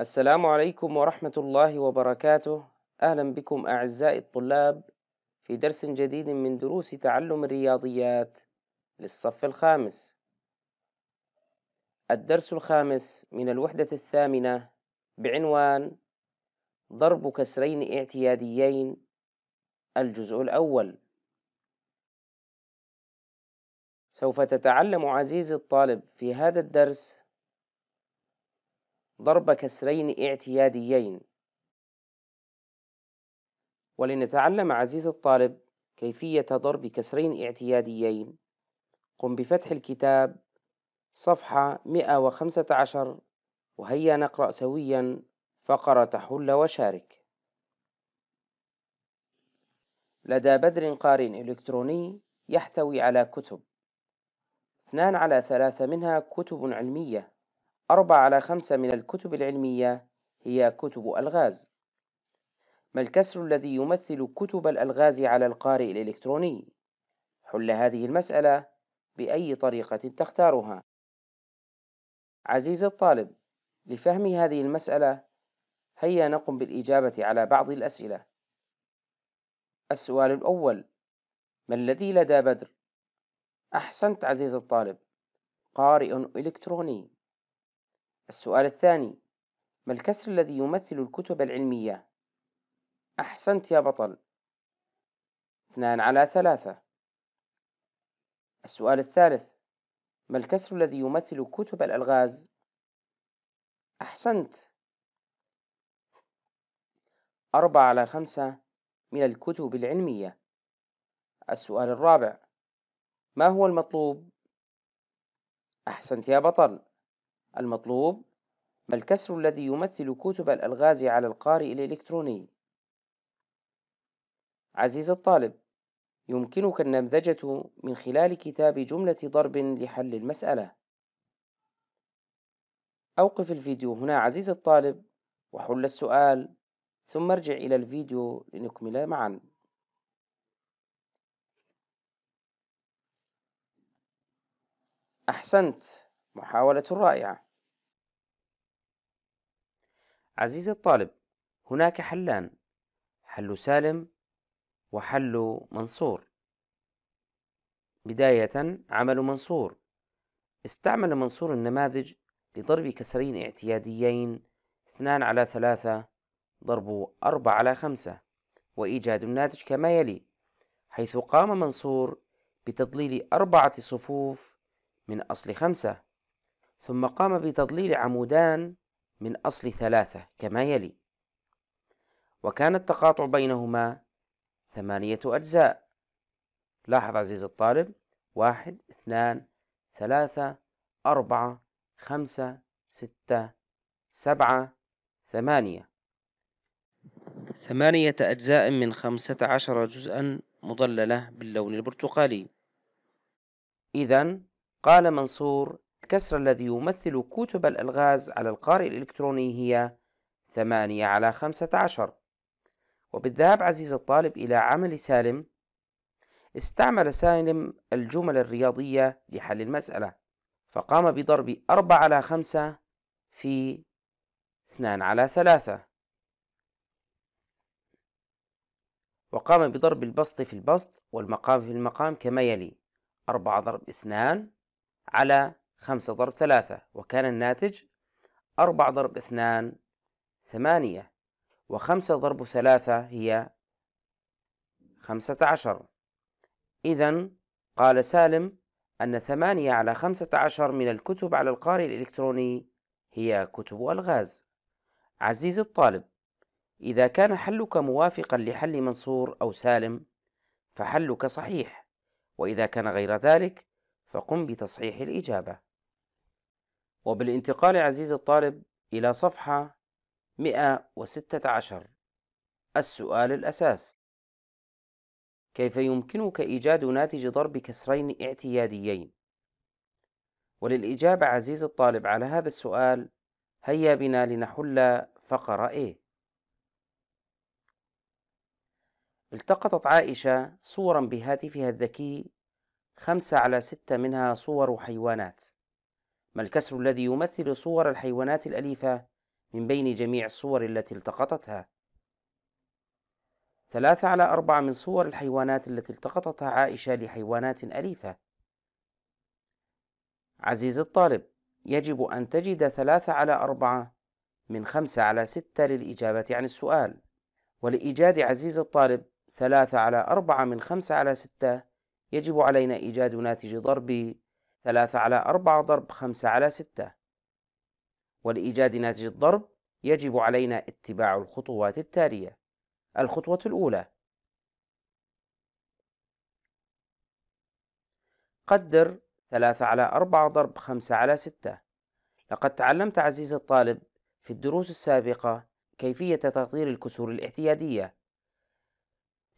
السلام عليكم ورحمة الله وبركاته أهلا بكم أعزائي الطلاب في درس جديد من دروس تعلم الرياضيات للصف الخامس الدرس الخامس من الوحدة الثامنة بعنوان ضرب كسرين اعتياديين الجزء الأول سوف تتعلم عزيزي الطالب في هذا الدرس ضرب كسرين اعتياديين ولنتعلم عزيز الطالب كيفية ضرب كسرين اعتياديين قم بفتح الكتاب صفحة 115 وهيا نقرأ سويا فقرة حل وشارك لدى بدر قارئ إلكتروني يحتوي على كتب اثنان على ثلاثة منها كتب علمية أربعة على خمسة من الكتب العلمية هي كتب ألغاز ما الكسر الذي يمثل كتب الألغاز على القارئ الإلكتروني؟ حل هذه المسألة بأي طريقة تختارها عزيزي الطالب لفهم هذه المسألة هيا نقم بالإجابة على بعض الأسئلة السؤال الأول ما الذي لدى بدر؟ أحسنت عزيزي الطالب قارئ إلكتروني السؤال الثاني ما الكسر الذي يمثل الكتب العلمية؟ أحسنت يا بطل اثنان على ثلاثة السؤال الثالث ما الكسر الذي يمثل كتب الألغاز؟ أحسنت أربعة على خمسة من الكتب العلمية السؤال الرابع ما هو المطلوب؟ أحسنت يا بطل المطلوب ما الكسر الذي يمثل كتب الألغاز على القارئ الإلكتروني؟ عزيز الطالب يمكنك النمذجة من خلال كتاب جملة ضرب لحل المسألة أوقف الفيديو هنا عزيز الطالب وحل السؤال ثم ارجع إلى الفيديو لنكمل معا أحسنت محاولة رائعة عزيزي الطالب هناك حلان حل سالم وحل منصور بداية عمل منصور استعمل منصور النماذج لضرب كسرين اعتياديين اثنان على ثلاثة ضرب أربعة على خمسة وإيجاد الناتج كما يلي حيث قام منصور بتضليل أربعة صفوف من أصل خمسة ثم قام بتضليل عمودان من أصل ثلاثة كما يلي وكان التقاطع بينهما ثمانية أجزاء لاحظ عزيز الطالب واحد اثنان ثلاثة أربعة خمسة ستة سبعة ثمانية ثمانية أجزاء من خمسة عشر جزءا مضللة باللون البرتقالي إذا قال منصور الكسر الذي يمثل كتب الألغاز على القارئ الإلكتروني هي 8 على 15 وبالذهاب عزيز الطالب إلى عمل سالم استعمل سالم الجمل الرياضية لحل المسألة فقام بضرب 4 على 5 في 2 على 3 وقام بضرب البسط في البسط والمقام في المقام كما يلي 4 ضرب 2 على خمسة ضرب ثلاثة وكان الناتج أربعة ضرب اثنان ثمانية وخمسة ضرب ثلاثة هي خمسة عشر إذا قال سالم أن ثمانية على خمسة عشر من الكتب على القارئ الإلكتروني هي كتب ألغاز عزيزي الطالب إذا كان حلك موافقا لحل منصور أو سالم فحلك صحيح وإذا كان غير ذلك فقم بتصحيح الإجابة وبالانتقال عزيزي الطالب إلى صفحة 116 السؤال الأساس كيف يمكنك إيجاد ناتج ضرب كسرين اعتياديين؟ وللإجابة عزيزي الطالب على هذا السؤال هيا بنا لنحل فقرة A التقطت عائشة صورا بهاتفها الذكي خمسة على ستة منها صور حيوانات ما الكسر الذي يمثل صور الحيوانات الأليفة من بين جميع الصور التي التقطتها؟ ثلاثة على أربعة من صور الحيوانات التي التقطتها عائشة لحيوانات أليفة. عزيزي الطالب، يجب أن تجد ثلاثة على أربعة من خمسة على ستة للإجابة عن السؤال، ولإيجاد عزيزي الطالب ثلاثة على أربعة من خمسة على ستة، يجب علينا إيجاد ناتج ضرب ثلاثة على أربعة ضرب خمسة على ستة ولإيجاد ناتج الضرب يجب علينا اتباع الخطوات التالية الخطوة الأولى قدر ثلاثة على أربعة ضرب خمسة على ستة لقد تعلمت عزيز الطالب في الدروس السابقة كيفية تقدير الكسور الاعتيادية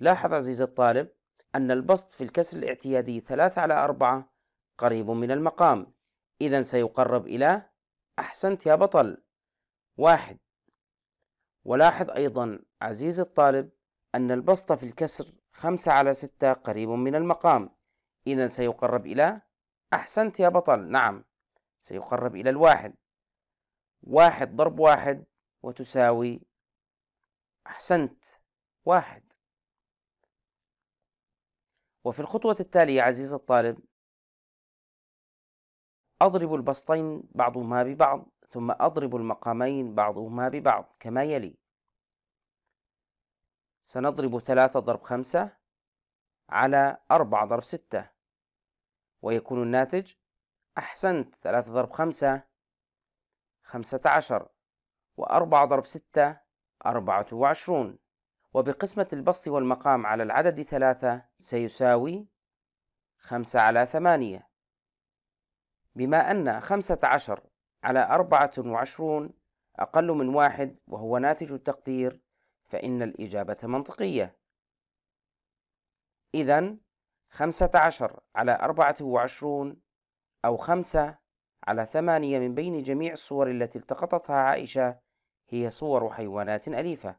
لاحظ عزيز الطالب أن البسط في الكسر الاعتيادي ثلاثة على أربعة قريب من المقام إذا سيقرب إلى أحسنت يا بطل واحد ولاحظ أيضا عزيزي الطالب أن البسط في الكسر خمسة على ستة قريب من المقام إذا سيقرب إلى أحسنت يا بطل نعم سيقرب إلى الواحد واحد ضرب واحد وتساوي أحسنت واحد وفي الخطوة التالية عزيز الطالب أضرب البسطين بعضهما ببعض ثم أضرب المقامين بعضهما ببعض كما يلي سنضرب ثلاثة ضرب خمسة على أربعة ضرب ستة ويكون الناتج أحسنت ثلاثة ضرب خمسة خمسة عشر وأربعة ضرب ستة أربعة وعشرون وبقسمة البسط والمقام على العدد ثلاثة سيساوي خمسة على ثمانية بما أن خمسة عشر على أربعة وعشرون أقل من واحد وهو ناتج التقدير فإن الإجابة منطقية إذا خمسة عشر على أربعة وعشرون أو خمسة على ثمانية من بين جميع الصور التي التقطتها عائشة هي صور حيوانات أليفة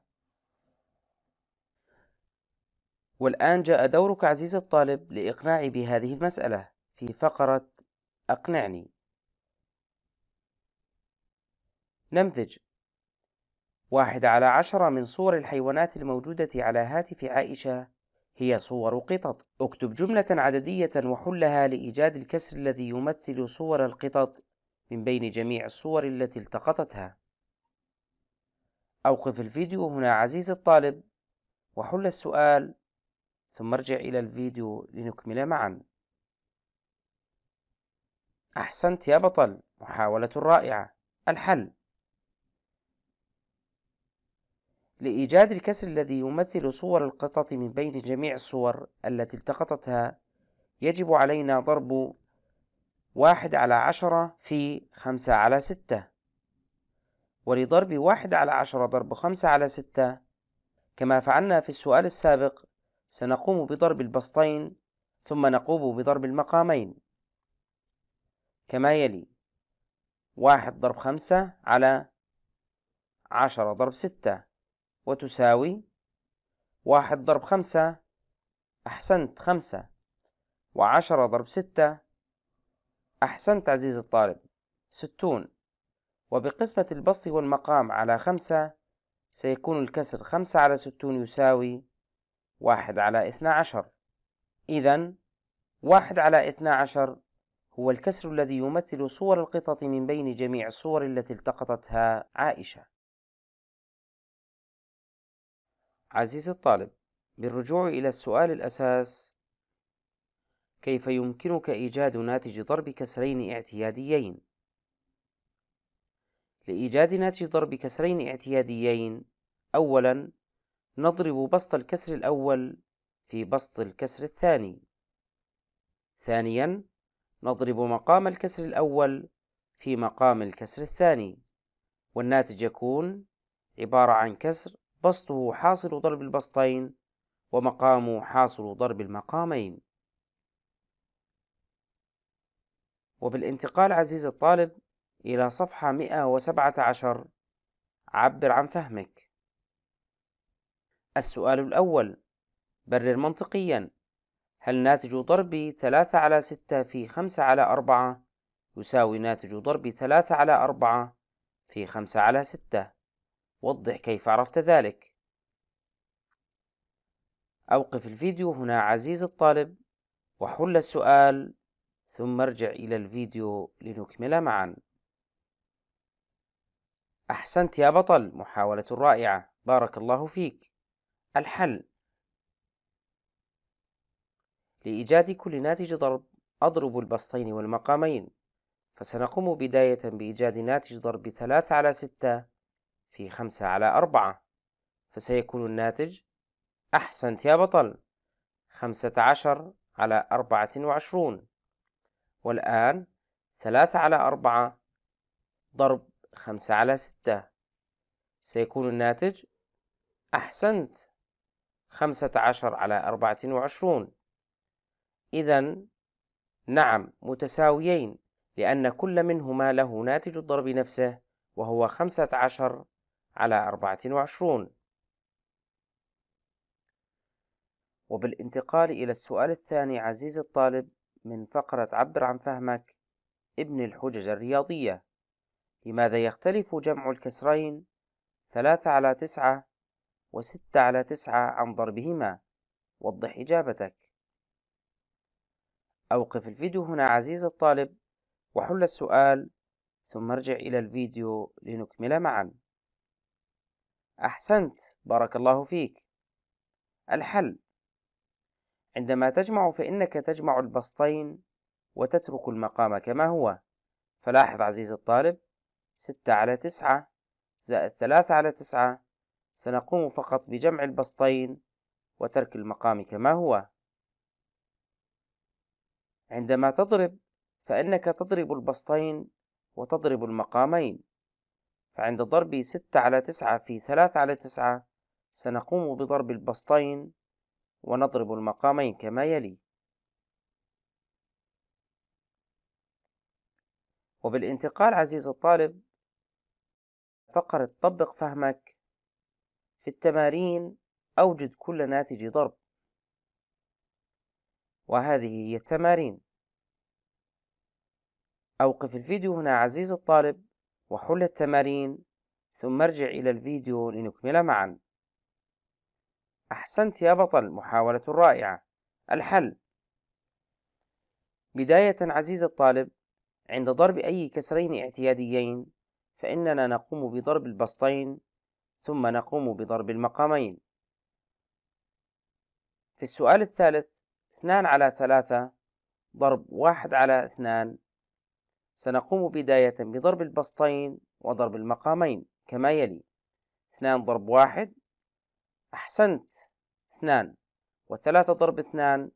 والآن جاء دورك عزيز الطالب لإقناعي بهذه المسألة في فقرة أقنعني نمذج واحد على عشرة من صور الحيوانات الموجودة على هاتف عائشة هي صور قطط اكتب جملة عددية وحلها لإيجاد الكسر الذي يمثل صور القطط من بين جميع الصور التي التقطتها أوقف الفيديو هنا عزيزي الطالب وحل السؤال ثم ارجع إلى الفيديو لنكمل معا أحسنت يا بطل محاولة رائعة الحل لإيجاد الكسر الذي يمثل صور القطط من بين جميع الصور التي التقطتها يجب علينا ضرب واحد على عشرة في خمسة على ستة ولضرب واحد على عشرة ضرب خمسة على ستة كما فعلنا في السؤال السابق سنقوم بضرب البسطين ثم نقوم بضرب المقامين كما يلي واحد ضرب خمسة على عشرة ضرب ستة وتساوي واحد ضرب خمسة أحسنت خمسة وعشرة ضرب ستة أحسنت عزيزي الطالب ستون وبقسمة البسط والمقام على خمسة سيكون الكسر خمسة على ستون يساوي واحد على اثنا عشر إذا واحد على اثنا عشر هو الكسر الذي يمثل صور القطط من بين جميع الصور التي التقطتها عائشة. عزيزي الطالب، بالرجوع إلى السؤال الأساس، كيف يمكنك إيجاد ناتج ضرب كسرين اعتياديين؟ لإيجاد ناتج ضرب كسرين اعتياديين، أولاً نضرب بسط الكسر الأول في بسط الكسر الثاني. ثانياً نضرب مقام الكسر الأول في مقام الكسر الثاني والناتج يكون عبارة عن كسر بسطه حاصل ضرب البسطين ومقامه حاصل ضرب المقامين وبالانتقال عزيز الطالب إلى صفحة 117 عبر عن فهمك السؤال الأول برر منطقيا هل ناتج ضرب 3 على 6 في 5 على 4 يساوي ناتج ضرب 3 على 4 في 5 على 6 وضح كيف عرفت ذلك أوقف الفيديو هنا عزيز الطالب وحل السؤال ثم ارجع إلى الفيديو لنكمل معا أحسنت يا بطل محاولة رائعة بارك الله فيك الحل لإيجاد كل ناتج ضرب أضرب البسطين والمقامين فسنقوم بداية بإيجاد ناتج ضرب ثلاثة على ستة في خمسة على أربعة فسيكون الناتج أحسنت يا بطل خمسة عشر على أربعة وعشرون والآن ثلاثة على أربعة ضرب خمسة على ستة سيكون الناتج أحسنت خمسة عشر على أربعة وعشرون إذا نعم متساويين لأن كل منهما له ناتج الضرب نفسه وهو خمسة عشر على أربعة وعشرون وبالانتقال إلى السؤال الثاني عزيزي الطالب من فقرة عبر عن فهمك ابن الحجج الرياضية لماذا يختلف جمع الكسرين ثلاثة على تسعة وستة على تسعة عن ضربهما وضح إجابتك أوقف الفيديو هنا عزيز الطالب وحل السؤال ثم ارجع إلى الفيديو لنكمل معا أحسنت بارك الله فيك الحل عندما تجمع فإنك تجمع البسطين وتترك المقام كما هو فلاحظ عزيزي الطالب ستة على تسعة زائد ثلاثة على تسعة سنقوم فقط بجمع البسطين وترك المقام كما هو عندما تضرب فإنك تضرب البسطين وتضرب المقامين فعند ضرب ستة على تسعة في ثلاثة على تسعة سنقوم بضرب البسطين ونضرب المقامين كما يلي وبالانتقال عزيز الطالب فقرة طبق فهمك في التمارين أوجد كل ناتج ضرب وهذه هي التمارين أوقف الفيديو هنا عزيزي الطالب وحل التمارين ثم ارجع إلى الفيديو لنكمل معا أحسنت يا بطل محاولة رائعة الحل بداية عزيزي الطالب عند ضرب أي كسرين اعتياديين فإننا نقوم بضرب البسطين ثم نقوم بضرب المقامين في السؤال الثالث اثنان على ثلاثة ضرب واحد على اثنان سنقوم بداية بضرب البسطين وضرب المقامين كما يلي اثنان ضرب واحد أحسنت اثنان وثلاثة ضرب اثنان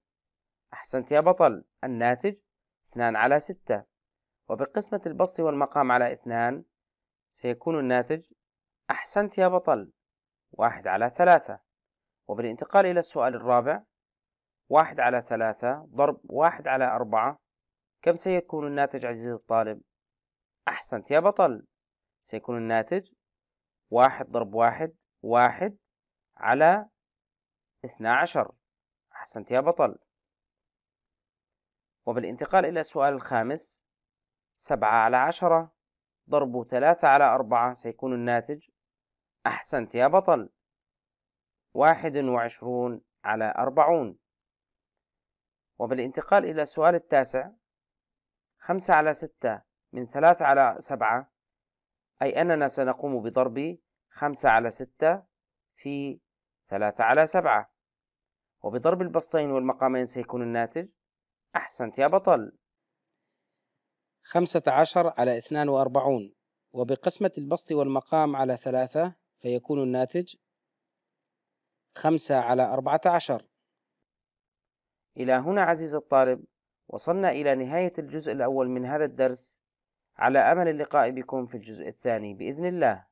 أحسنت يا بطل الناتج اثنان على ستة وبقسمة البسط والمقام على اثنان سيكون الناتج أحسنت يا بطل واحد على ثلاثة وبالانتقال إلى السؤال الرابع واحد على ثلاثة ضرب واحد على أربعة كم سيكون الناتج عزيزي الطالب؟ أحسنت يا بطل سيكون الناتج واحد ضرب واحد واحد على اثنى عشر أحسنت يا بطل وبالانتقال إلى السؤال الخامس سبعة على عشرة ضرب ثلاثة على أربعة سيكون الناتج أحسنت يا بطل واحد وعشرون على أربعون وبالانتقال إلى السؤال التاسع خمسة على ستة من ثلاثة على سبعة أي أننا سنقوم بضرب خمسة على ستة في ثلاثة على سبعة وبضرب البسطين والمقامين سيكون الناتج أحسنت يا بطل خمسة عشر على اثنان وأربعون وبقسمة البسط والمقام على ثلاثة فيكون الناتج خمسة على أربعة عشر إلى هنا عزيزي الطالب وصلنا إلى نهاية الجزء الأول من هذا الدرس على أمل اللقاء بكم في الجزء الثاني بإذن الله